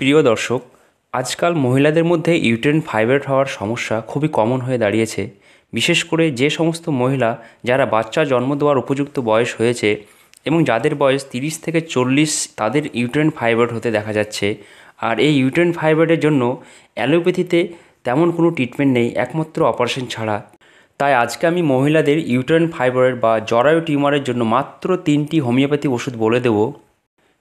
প্রিয় দর্শক আজকাল মহিলাদের মধ্যে ইউটেন ফাইব্রেট হওয়ার সমস্যা খুবই কমন হয়ে দাঁড়িয়েছে বিশেষ করে যে সমস্ত মহিলা যারা বাচ্চা জন্ম দেওয়ার উপযুক্ত বয়স হয়েছে এবং যাদের বয়স তিরিশ থেকে চল্লিশ তাদের ইউটেন ফাইব্রেট হতে দেখা যাচ্ছে আর এই ইউটেন ফাইব্রেটের জন্য অ্যালোপ্যাথিতে তেমন কোনো ট্রিটমেন্ট নেই একমাত্র অপারেশন ছাড়া তাই আজকে আমি মহিলাদের ইউটেন ফাইব্রয়েড বা জরায়ু টিউমারের জন্য মাত্র তিনটি হোমিওপ্যাথি ওষুধ বলে দেবো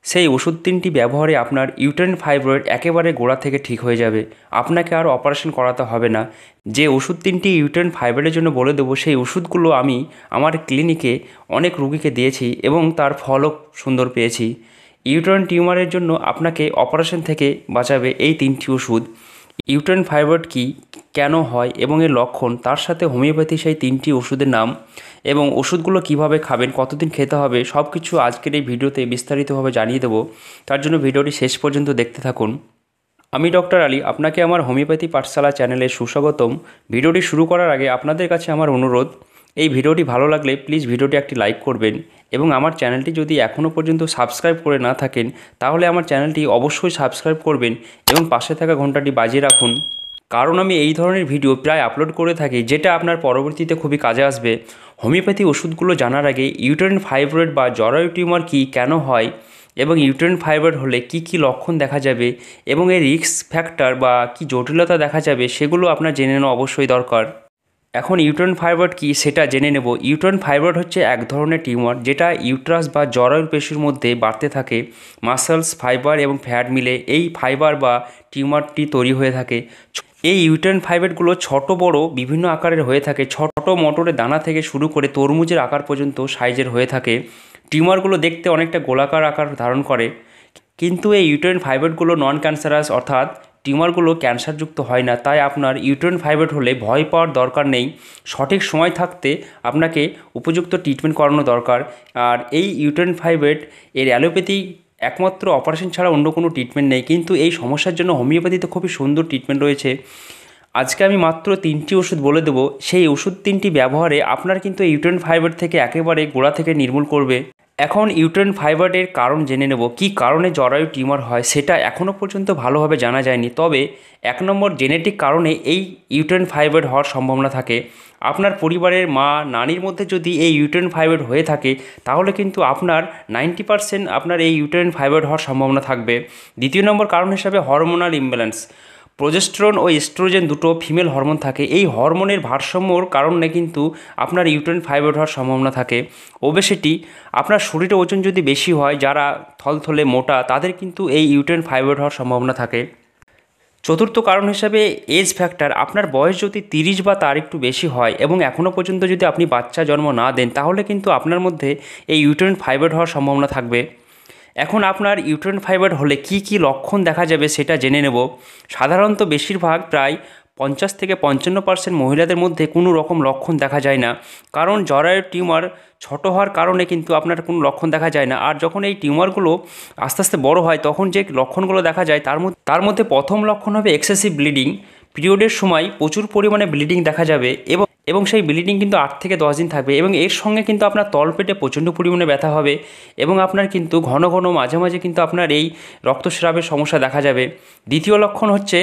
সেই ওষুধ তিনটি ব্যবহারে আপনার ইউটেরিন ফাইব্রয়েড একেবারে গোড়া থেকে ঠিক হয়ে যাবে আপনাকে আর অপারেশন করাতে হবে না যে ওষুধ তিনটি ইউটেরিন ফাইব্রয়েডের জন্য বলে দেবো সেই ওষুধগুলো আমি আমার ক্লিনিকে অনেক রুগীকে দিয়েছি এবং তার ফলও সুন্দর পেয়েছি ইউটেরিন টিউমারের জন্য আপনাকে অপারেশন থেকে বাঁচাবে এই তিনটি ওষুধ ইউট্রেন ফাইবার কি কেন হয় এবং এর লক্ষণ তার সাথে হোমিওপ্যাথি সেই তিনটি ওষুধের নাম এবং ওষুধগুলো কিভাবে খাবেন কতদিন খেতে হবে সব কিছু আজকের এই ভিডিওতে বিস্তারিতভাবে জানিয়ে দেবো তার জন্য ভিডিওটি শেষ পর্যন্ত দেখতে থাকুন আমি ডক্টর আলী আপনাকে আমার হোমিওপ্যাথি পাঠশালা চ্যানেলে সুস্বাগতম ভিডিওটি শুরু করার আগে আপনাদের কাছে আমার অনুরোধ এই ভিডিওটি ভালো লাগলে প্লিজ ভিডিওটি একটি লাইক করবেন এবং আমার চ্যানেলটি যদি এখনও পর্যন্ত সাবস্ক্রাইব করে না থাকেন তাহলে আমার চ্যানেলটি অবশ্যই সাবস্ক্রাইব করবেন এবং পাশে থাকা ঘন্টাটি বাজিয়ে রাখুন কারণ আমি এই ধরনের ভিডিও প্রায় আপলোড করে থাকি যেটা আপনার পরবর্তীতে খুবই কাজে আসবে হোমিওপ্যাথি ওষুধগুলো জানার আগে ইউটেরিন ফাইব্রয়েড বা জরায়ু টিউমার কী কেন হয় এবং ইউটেরিন ফাইব্রয়েড হলে কি কি লক্ষণ দেখা যাবে এবং এর রিস্ক ফ্যাক্টর বা কি জটিলতা দেখা যাবে সেগুলো আপনার জেনে নেওয়া অবশ্যই দরকার এখন ইউট্রন ফাইব্রয়েড কি সেটা জেনে নেব ইউট্রন ফাইব্রয়েড হচ্ছে এক ধরনের টিউমার যেটা ইউট্রাস বা জরায়ুর পেশির মধ্যে বাড়তে থাকে মাসলস ফাইবার এবং ফ্যাট মিলে এই ফাইবার বা টিউমারটি তৈরি হয়ে থাকে এই ইউট্রেন ফাইবারগুলো ছোট বড় বিভিন্ন আকারের হয়ে থাকে ছোট মটরের দানা থেকে শুরু করে তরমুজের আকার পর্যন্ত সাইজের হয়ে থাকে টিউমারগুলো দেখতে অনেকটা গোলাকার আকার ধারণ করে কিন্তু এই ইউট্রেন ফাইবারগুলো নন ক্যান্সারাস অর্থাৎ টিউমারগুলো ক্যান্সারযুক্ত হয় না তাই আপনার ইউটেন ফাইব্রেট হলে ভয় পাওয়ার দরকার নেই সঠিক সময় থাকতে আপনাকে উপযুক্ত ট্রিটমেন্ট করানো দরকার আর এই ইউটেন ফাইব্রেট এর অ্যালোপ্যাথি একমাত্র অপারেশন ছাড়া অন্য কোনো ট্রিটমেন্ট নেই কিন্তু এই সমস্যার জন্য হোমিওপ্যাথিতে খুবই সুন্দর ট্রিটমেন্ট রয়েছে আজকে আমি মাত্র তিনটি ওষুধ বলে দেবো সেই ওষুধ তিনটি ব্যবহারে আপনার কিন্তু ইউটেন ফাইব্রেট থেকে একেবারে গোড়া থেকে নির্মূল করবে এখন ইউটেন ফাইবারের কারণ জেনে নেব কি কারণে জরায়ু টিউমার হয় সেটা এখনও পর্যন্ত ভালোভাবে জানা যায়নি তবে এক নম্বর জেনেটিক কারণে এই ইউটেন ফাইবার হওয়ার সম্ভাবনা থাকে আপনার পরিবারের মা নানির মধ্যে যদি এই ইউটেন ফাইবার হয়ে থাকে তাহলে কিন্তু আপনার নাইনটি আপনার এই ইউটেন ফাইবার হওয়ার সম্ভাবনা থাকবে দ্বিতীয় নম্বর কারণ হিসাবে হরমোনাল ইমব্যালেন্স প্রোজেস্ট্রন ও এস্ট্রোজেন দুটো ফিমেল হরমোন থাকে এই হরমোনের ভারসাম্যর কারণে কিন্তু আপনার ইউটেন ফাইবার হওয়ার সম্ভাবনা থাকে ওবেসিটি আপনার শরীরে ওজন যদি বেশি হয় যারা থলথলে মোটা তাদের কিন্তু এই ইউটেন ফাইবার হওয়ার সম্ভাবনা থাকে চতুর্থ কারণ হিসাবে এজ ফ্যাক্টর আপনার বয়স যদি তিরিশ বা তার একটু বেশি হয় এবং এখনও পর্যন্ত যদি আপনি বাচ্চা জন্ম না দেন তাহলে কিন্তু আপনার মধ্যে এই ইউটেন ফাইবার হওয়ার সম্ভাবনা থাকবে এখন আপনার ইউট্রেন ফাইবার হলে কি কি লক্ষণ দেখা যাবে সেটা জেনে নেব সাধারণত বেশিরভাগ প্রায় পঞ্চাশ থেকে পঞ্চান্ন পার্সেন্ট মহিলাদের মধ্যে কোনো রকম লক্ষণ দেখা যায় না কারণ জরায়ুর টিউমার ছোট হওয়ার কারণে কিন্তু আপনার কোনো লক্ষণ দেখা যায় না আর যখন এই টিউমারগুলো আস্তে আস্তে বড় হয় তখন যে লক্ষণগুলো দেখা যায় তার মধ্যে তার মধ্যে প্রথম লক্ষণ হবে এক্সেসিভ ব্লিডিং পিরিয়ডের সময় প্রচুর পরিমাণে ব্লিডিং দেখা যাবে এবং এবং সেই ব্লিডিং কিন্তু আট থেকে দশ দিন থাকবে এবং এর সঙ্গে কিন্তু আপনার তলপেটে প্রচণ্ড পরিমাণে ব্যথা হবে এবং আপনার কিন্তু ঘন ঘন মাঝে মাঝে কিন্তু আপনার এই রক্তস্রাবের সমস্যা দেখা যাবে দ্বিতীয় লক্ষণ হচ্ছে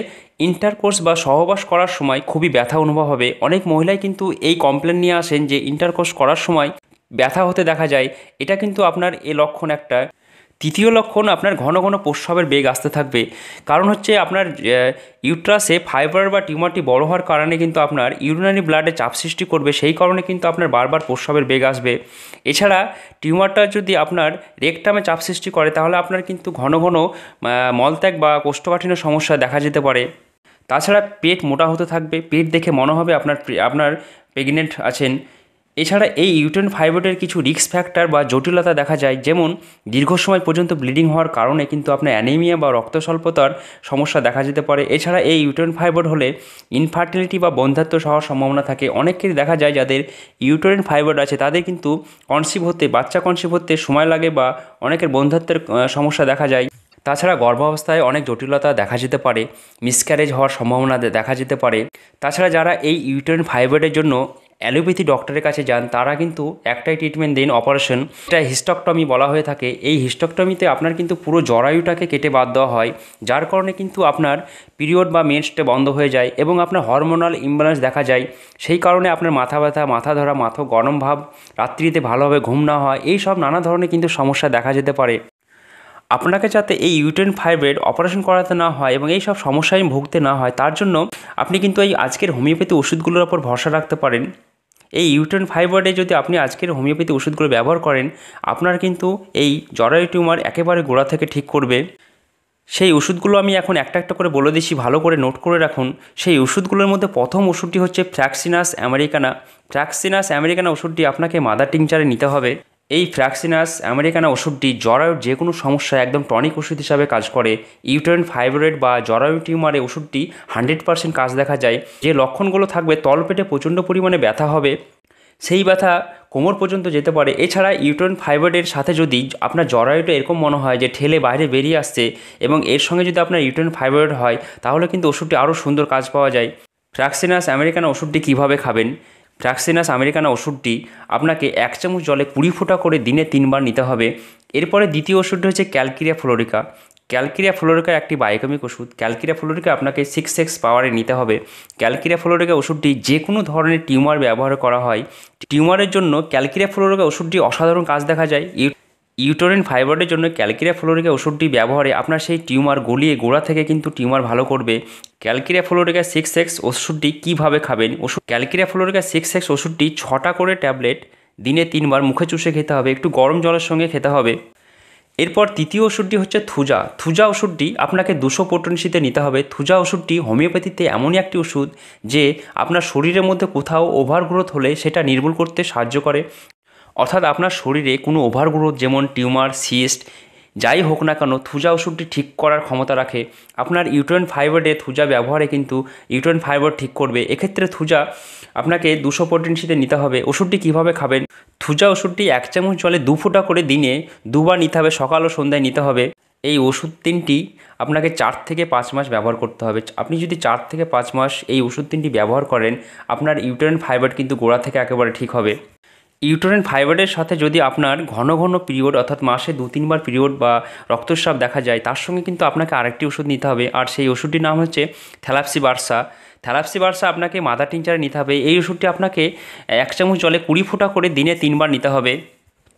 ইন্টারকোর্স বা সহবাস করার সময় খুবই ব্যথা অনুভব হবে অনেক মহিলাই কিন্তু এই কমপ্লেন নিয়ে আসেন যে ইন্টারকোর্স করার সময় ব্যথা হতে দেখা যায় এটা কিন্তু আপনার এ লক্ষণ একটা তৃতীয় লক্ষণ আপনার ঘন ঘন প্রস্রাবের বেগ আসতে থাকবে কারণ হচ্ছে আপনার ইউট্রাসে ফাইবার বা টিউমারটি বড় হওয়ার কারণে কিন্তু আপনার ইউরিনারি ব্লাডে চাপ সৃষ্টি করবে সেই কারণে কিন্তু আপনার বারবার প্রস্রাবের বেগ আসবে এছাড়া টিউমারটা যদি আপনার রেকটামে চাপ সৃষ্টি করে তাহলে আপনার কিন্তু ঘন ঘন মলত্যাগ বা কোষ্ঠকাঠিন্য সমস্যা দেখা যেতে পারে তাছাড়া পেট মোটা হতে থাকবে পেট দেখে মনে হবে আপনার আপনার প্রেগনেন্ট আছেন এছাড়া এই ইউটেন ফাইবোটের কিছু রিস্ক ফ্যাক্টর বা জটিলতা দেখা যায় যেমন দীর্ঘ সময় পর্যন্ত ব্লিডিং হওয়ার কারণে কিন্তু আপনার অ্যানিমিয়া বা রক্ত স্বল্পতার সমস্যা দেখা যেতে পারে এছাড়া এই ইউটেন ফাইবার হলে ইনফার্টিলিটি বা বন্ধাত্ব হওয়ার সম্ভাবনা থাকে অনেকেরই দেখা যায় যাদের ইউটেন ফাইবার আছে তাদের কিন্তু কনসিভ হতে বাচ্চা কনসিভ হতে সময় লাগে বা অনেকের বন্ধাত্বের সমস্যা দেখা যায় তাছাড়া গর্ভাবস্থায় অনেক জটিলতা দেখা যেতে পারে মিসক্যারেজ হওয়ার সম্ভাবনা দেখা যেতে পারে তাছাড়া যারা এই ইউটেন ফাইবারের জন্য অ্যালোপ্যাথি ডক্টরের কাছে যান তারা কিন্তু একটাই ট্রিটমেন্ট দেন অপারেশন এটা হিস্টকটমি বলা হয়ে থাকে এই হিস্টকটমিতে আপনার কিন্তু পুরো জরায়ুটাকে কেটে বাদ দেওয়া হয় যার কারণে কিন্তু আপনার পিরিয়ড বা মেন্সটা বন্ধ হয়ে যায় এবং আপনার হরমোনাল ইমব্যালেন্স দেখা যায় সেই কারণে আপনার মাথা ব্যথা মাথা ধরা মাথা গরম ভাব রাত্রিতে ভালোভাবে ঘুম না হয় এই সব নানা ধরনের কিন্তু সমস্যা দেখা যেতে পারে আপনাকে যাতে এই ইউটেন ফাইব্রেড অপারেশন করাতে না হয় এবং এই সব সমস্যায় ভুগতে না হয় তার জন্য আপনি কিন্তু এই আজকের হোমিওপ্যাথি ওষুধগুলোর ওপর ভরসা রাখতে পারেন এই ইউটন ফাইবারে যদি আপনি আজকের হোমিওপ্যাথি ওষুধগুলো ব্যবহার করেন আপনার কিন্তু এই জরায়ু টিউমার একেবারে গোড়া থেকে ঠিক করবে সেই ওষুধগুলো আমি এখন একটা একটা করে বলে দিছি ভালো করে নোট করে রাখুন সেই ওষুধগুলোর মধ্যে প্রথম ওষুধটি হচ্ছে ফ্র্যাক্সিনাস আমেরিকানা ফ্র্যাক্সিনাস আমেরিকানা ওষুধটি আপনাকে মাদার টিংচারে নিতে হবে এই ফ্র্যাক্সিনাস আমেরিকানা ওষুধটি জরায়ুর যে কোনো সমস্যায় একদম টনিক ওষুধ হিসাবে কাজ করে ইউটেন ফাইব্রয়েড বা জরায়ু টিউমারে ওষুধটি হান্ড্রেড পার্সেন্ট কাজ দেখা যায় যে লক্ষণগুলো থাকবে তলপেটে প্রচণ্ড পরিমাণে ব্যথা হবে সেই ব্যথা কোমর পর্যন্ত যেতে পারে এছাড়া ইউটেন ফাইবারের সাথে যদি আপনার জরায়ুটা এরকম মনে হয় যে ঠেলে বাইরে বেরিয়ে আসছে এবং এর সঙ্গে যদি আপনার ইউটেন ফাইবারেড হয় তাহলে কিন্তু ওষুধটি আরও সুন্দর কাজ পাওয়া যায় ফ্র্যাক্সিনাস আমেরিকান ওষুধটি কীভাবে খাবেন ট্রাক্সিনাস আমেরিকানা ওষুধটি আপনাকে এক চামচ জলে কুড়ি ফোঁটা করে দিনে তিনবার নিতে হবে এরপরে দ্বিতীয় ওষুধটি হচ্ছে ক্যালকিরিয়া ফ্লোরিকা ক্যালকিরিয়া ফ্লোরিকা একটি বায়োকেমিক ওষুধ ক্যালকিরিয়া ফ্লোরিকা আপনাকে সিক্স এক্স পাওয়ারে নিতে হবে ক্যালকিরিয়া ফ্লোরিকা ওষুধটি যে কোনো ধরনের টিউমার ব্যবহার করা হয় টিউমারের জন্য ক্যালকিরিয়া ফ্লোরিকা ওষুধটি অসাধারণ কাজ দেখা যায় ইউটোরেন ফাইবারের জন্য ক্যালকিরিয়া ফ্লোরিকা ওষুধটি ব্যবহারে আপনার সেই টিউমার গলিয়ে গোড়া থেকে কিন্তু টিউমার ভালো করবে ক্যালকিরিয়া ফ্লোরিকা সিক্স এক্স ওষুধটি কীভাবে খাবেন ওষুধ ক্যালকিরিয়া ফ্লোরিকা সিক্স এক্স ওষুধটি ছটা করে ট্যাবলেট দিনে তিনবার মুখে চুষে খেতে হবে একটু গরম জলের সঙ্গে খেতে হবে এরপর তৃতীয় ওষুধটি হচ্ছে থুজা থুজা ওষুধটি আপনাকে দুশো পোটেন্সিতে নিতে হবে থুজা ওষুধটি হোমিওপ্যাথিতে এমনই একটি ওষুধ যে আপনার শরীরের মধ্যে কোথাও ওভারগ্রোথ হলে সেটা নির্মূল করতে সাহায্য করে অর্থাৎ আপনার শরীরে কোনো ওভারগ্রোথ যেমন টিউমার সিস্ট যাই হোক না কেন থুজা ওষুধটি ঠিক করার ক্ষমতা রাখে আপনার ইউট্রেন ফাইবারে থুজা ব্যবহারে কিন্তু ইউট্রেন ফাইবার ঠিক করবে এক্ষেত্রে থুজা আপনাকে দুশো পটেন্সিতে নিতে হবে ওষুধটি কিভাবে খাবেন থুজা ওষুধটি এক চামচ জলে দু ফোঁটা করে দিনে দুবার নিতে হবে সকাল ও সন্ধ্যায় নিতে হবে এই ওষুধ তিনটি আপনাকে চার থেকে পাঁচ মাস ব্যবহার করতে হবে আপনি যদি চার থেকে পাঁচ মাস এই ওষুধ তিনটি ব্যবহার করেন আপনার ইউটেরিন ফাইবার কিন্তু গোড়া থেকে একেবারে ঠিক হবে ইউটোরেন ফাইবারের সাথে যদি আপনার ঘন ঘন পিরিয়ড অর্থাৎ মাসে দু তিনবার পিরিয়ড বা রক্তস্রাব দেখা যায় তার সঙ্গে কিন্তু আপনাকে আরেকটি ওষুধ নিতে হবে আর সেই ওষুধটির নাম হচ্ছে থ্যালাপসি বার্সা থ্যালাপসি বার্সা আপনাকে মাদার টিনচারে নিতে হবে এই ওষুধটি আপনাকে এক চামচ জলে কুড়ি ফোঁটা করে দিনে তিনবার নিতে হবে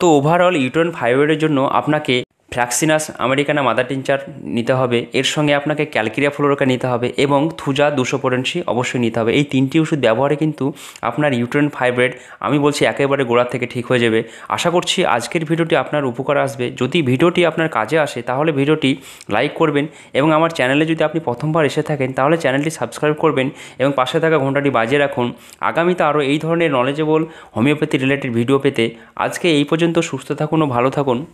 তো ওভারঅল ইউটোরেন ফাইবারের জন্য আপনাকে ভ্যাক্সিনাস আমেরিকানা মাদার টিনচার নিতে হবে এর সঙ্গে আপনাকে ক্যালকিরিয়া ফ্লোরোকা নিতে হবে এবং থুজা দুশো পটেন্সি অবশ্যই নিতে হবে এই তিনটি ওষুধ ব্যবহারে কিন্তু আপনার ইউট্রেন ফাইব্রেড আমি বলছি একেবারে গোড়া থেকে ঠিক হয়ে যাবে আশা করছি আজকের ভিডিওটি আপনার উপকার আসবে যদি ভিডিওটি আপনার কাজে আসে তাহলে ভিডিওটি লাইক করবেন এবং আমার চ্যানেলে যদি আপনি প্রথমবার এসে থাকেন তাহলে চ্যানেলটি সাবস্ক্রাইব করবেন এবং পাশে থাকা ঘন্টাটি বাজিয়ে রাখুন আগামীতে আরও এই ধরনের নলেজেবল হোমিওপ্যাথি রিলেটেড ভিডিও পেতে আজকে এই পর্যন্ত সুস্থ থাকুন ও ভালো থাকুন